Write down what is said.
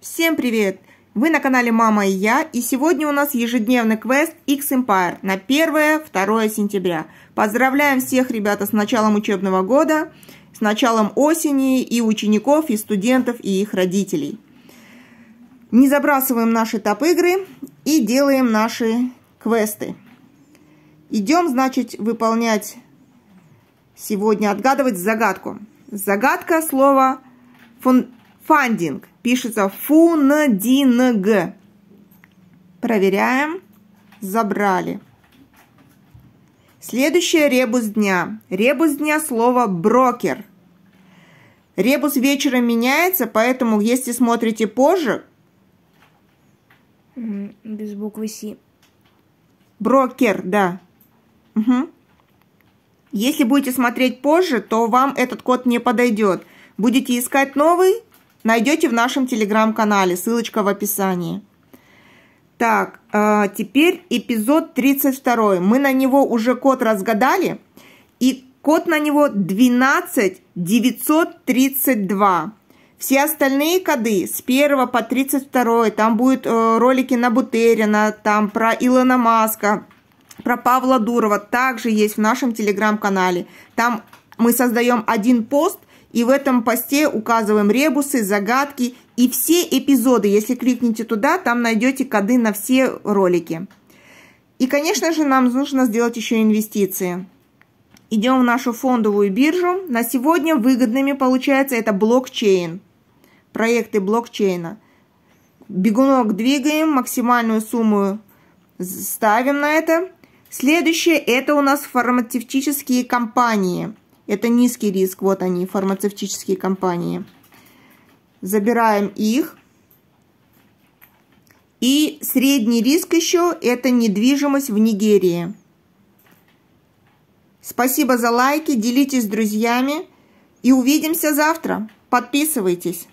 Всем привет! Вы на канале Мама и я, и сегодня у нас ежедневный квест X Empire на 1-2 сентября. Поздравляем всех, ребята, с началом учебного года, с началом осени и учеников, и студентов, и их родителей. Не забрасываем наши топ-игры и делаем наши квесты. Идем, значит, выполнять сегодня, отгадывать загадку. Загадка слова фандинг – пишется фунадинг. Проверяем. Забрали. Следующее ребус дня. Ребус дня слово брокер. Ребус вечера меняется, поэтому если смотрите позже... Без буквы С. Брокер, да. Угу. Если будете смотреть позже, то вам этот код не подойдет. Будете искать новый, найдете в нашем телеграм-канале, ссылочка в описании. Так, а, теперь эпизод 32. Мы на него уже код разгадали, и код на него 12 932. Все остальные коды с 1 по 32, там будут э, ролики на Бутерина, там про Илона Маска, про Павла Дурова, также есть в нашем телеграм-канале. Там мы создаем один пост, и в этом посте указываем ребусы, загадки и все эпизоды. Если кликните туда, там найдете коды на все ролики. И, конечно же, нам нужно сделать еще инвестиции. Идем в нашу фондовую биржу. На сегодня выгодными получается это блокчейн. Проекты блокчейна. Бегунок двигаем, максимальную сумму ставим на это. Следующее это у нас фармацевтические компании – это низкий риск. Вот они, фармацевтические компании. Забираем их. И средний риск еще – это недвижимость в Нигерии. Спасибо за лайки, делитесь с друзьями и увидимся завтра. Подписывайтесь.